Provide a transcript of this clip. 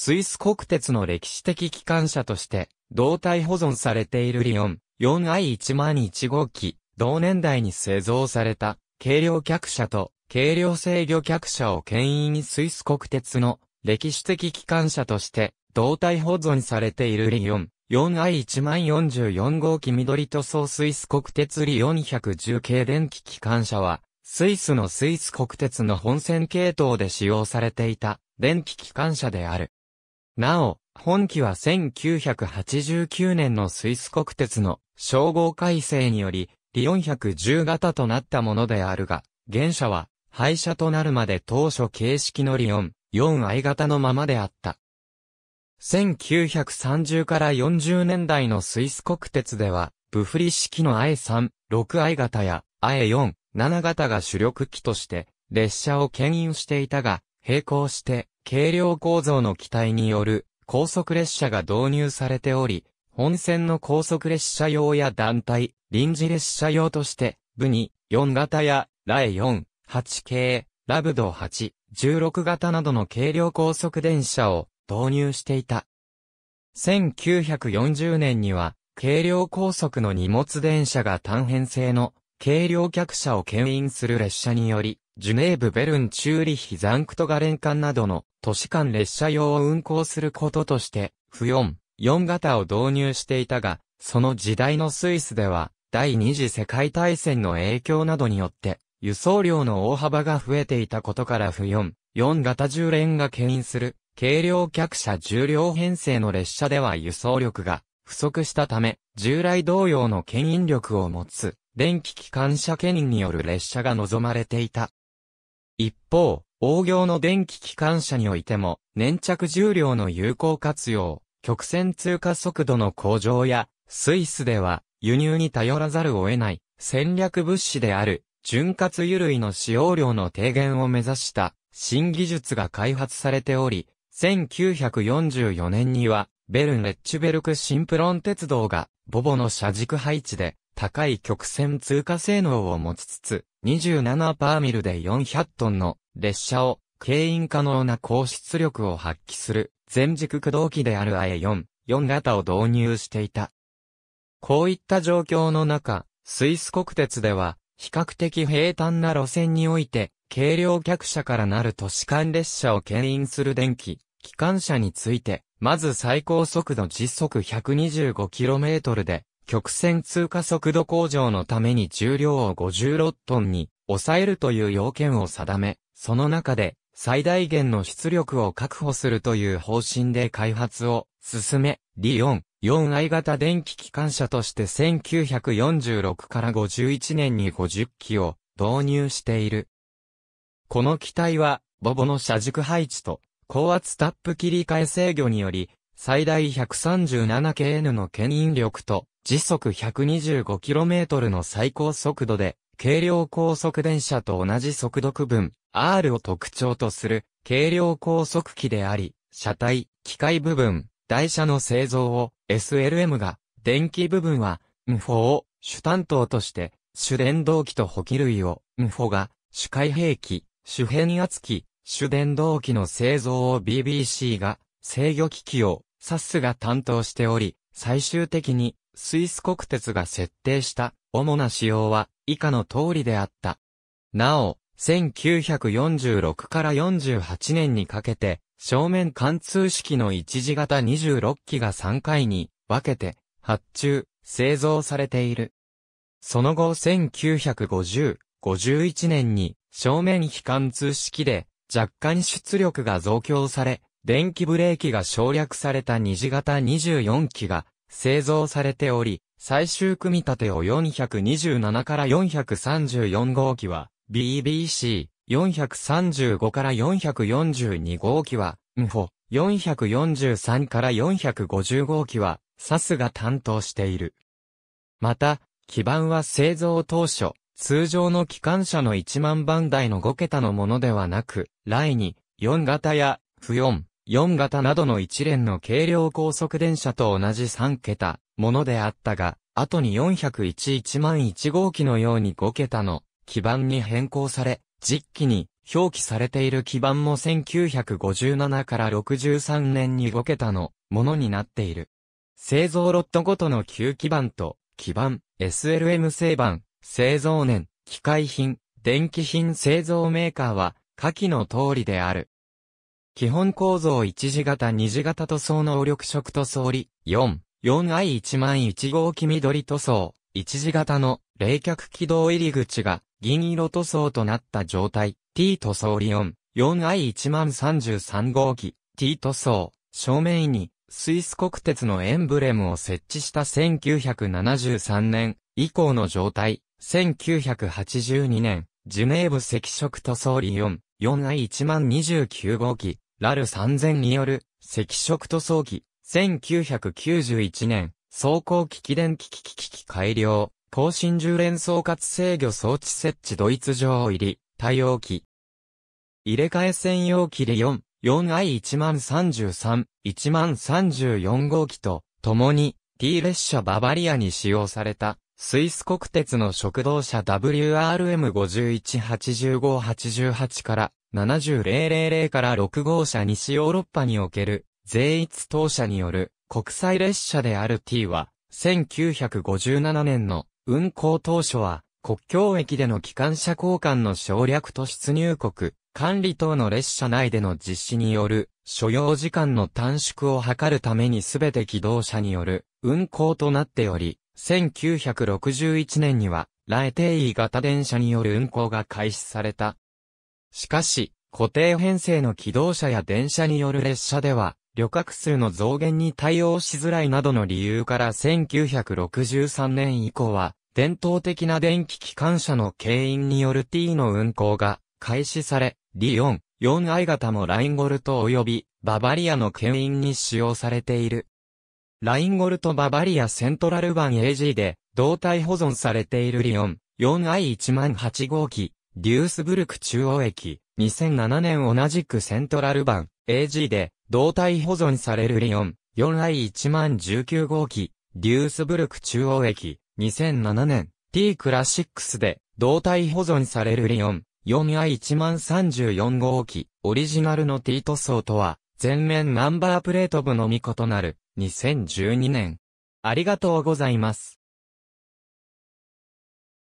スイス国鉄の歴史的機関車として、胴体保存されているリオン 4i101 号機、同年代に製造された、軽量客車と、軽量制御客車を牽引にスイス国鉄の歴史的機関車として、胴体保存されているリオン 4i1044 号機緑塗装スイス国鉄リ1 1 0系電気機関車は、スイスのスイス国鉄の本線系統で使用されていた電気機関車である。なお、本機は1989年のスイス国鉄の称号改正により、リ410型となったものであるが、現車は廃車となるまで当初形式のリオン、4i 型のままであった。1930から40年代のスイス国鉄では、ブフリ式の i3、6i 型や i4、7型が主力機として、列車を牽引していたが、並行して、軽量構造の機体による高速列車が導入されており、本線の高速列車用や団体、臨時列車用として、部に4型や、ラエ4、8系、ラブド8、16型などの軽量高速電車を導入していた。1940年には、軽量高速の荷物電車が単編成の軽量客車を牽引する列車により、ジュネーブ・ベルン・チューリヒ・ザンクトガレン間などの都市間列車用を運行することとして、不4、4型を導入していたが、その時代のスイスでは、第二次世界大戦の影響などによって、輸送量の大幅が増えていたことから不4、4型重連が牽引する、軽量客車重量編成の列車では輸送力が不足したため、従来同様の牽引力を持つ、電気機関車牽引による列車が望まれていた。一方、応用の電気機関車においても、粘着重量の有効活用、曲線通過速度の向上や、スイスでは、輸入に頼らざるを得ない、戦略物資である、潤滑油類の使用量の低減を目指した、新技術が開発されており、1944年には、ベルン・レッチュベルク・シンプロン鉄道が、ボボの車軸配置で、高い曲線通過性能を持ちつつ、27パーミルで400トンの列車を牽引可能な高出力を発揮する全軸駆動機である A4、4型を導入していた。こういった状況の中、スイス国鉄では比較的平坦な路線において軽量客車からなる都市間列車を牽引する電気、機関車について、まず最高速度時速 125km で曲線通過速度向上のために重量を56トンに抑えるという要件を定め、その中で最大限の出力を確保するという方針で開発を進め、リオン 4i 型電気機関車として1946から51年に50機を導入している。この機体は、ボボの車軸配置と高圧タップ切り替え制御により、最大 137kN の牽引力と時速 125km の最高速度で、軽量高速電車と同じ速度区分 R を特徴とする軽量高速機であり、車体、機械部分、台車の製造を SLM が、電気部分は NFO を主担当として、主電動機と補機類を NFO が主開閉機、主変圧機、主電動機の製造を BBC が制御機器を SAS が担当しており、最終的にスイス国鉄が設定した主な仕様は以下の通りであった。なお、1946から48年にかけて、正面貫通式の一字型26機が3回に分けて発注、製造されている。その後1950、51年に正面非貫通式で若干出力が増強され、電気ブレーキが省略された二次型24機が製造されており、最終組み立てを427から434号機は BBC、435から442号機は、ンホ、443から450号機は、サスが担当している。また、基板は製造当初、通常の機関車の1万番台の5桁のものではなく、イに、4型や、不4、4型などの一連の軽量高速電車と同じ3桁ものであったが、後に401 1万1号機のように5桁の基板に変更され、実機に表記されている基板も1957から63年に5桁のものになっている。製造ロットごとの旧基板と、基板、SLM 製板、製造年、機械品、電気品製造メーカーは、下記の通りである。基本構造1次型2次型塗装能力色塗装理 4.4i1 万1号機緑塗装。1次型の冷却軌道入り口が銀色塗装となった状態。T 塗装理 4.4i1 万33号機。T 塗装。正面にスイス国鉄のエンブレムを設置した1973年以降の状態。1982年、ジュネーブ赤色塗装理 4.4i1 万29号機。ラル3000による、赤色塗装機、1991年、走行機器電機機器機器改良、高新重連総括制御装置設置ドイツ上入り、対応機。入れ替え専用機で4、4i1033、1034号機と、共に、T 列車ババリアに使用された、スイス国鉄の食堂車 WRM518588 から、7 0 0 0から6号車西ヨーロッパにおける、税一当社による国際列車である T は、1957年の運行当初は、国境駅での機関車交換の省略と出入国、管理等の列車内での実施による所要時間の短縮を図るためにすべて機動車による運行となっており、1961年には、ラ定テイ型電車による運行が開始されたしかし、固定編成の機動車や電車による列車では、旅客数の増減に対応しづらいなどの理由から1963年以降は、伝統的な電気機関車の経引による T の運行が開始され、リヨン、4i 型もラインゴルト及びババリアの牽引に使用されている。ラインゴルトババリアセントラル版 AG で胴体保存されているリオン 4i108 号機デュースブルク中央駅、2007年同じくセントラル版、AG で、胴体保存されるリオン、4i1019 号機、デュースブルク中央駅、2007年、T クラシックスで、胴体保存されるリオン、4i1034 号機、オリジナルの T 塗装とは、全面ナンバープレート部のみ異なる、2012年。ありがとうございます。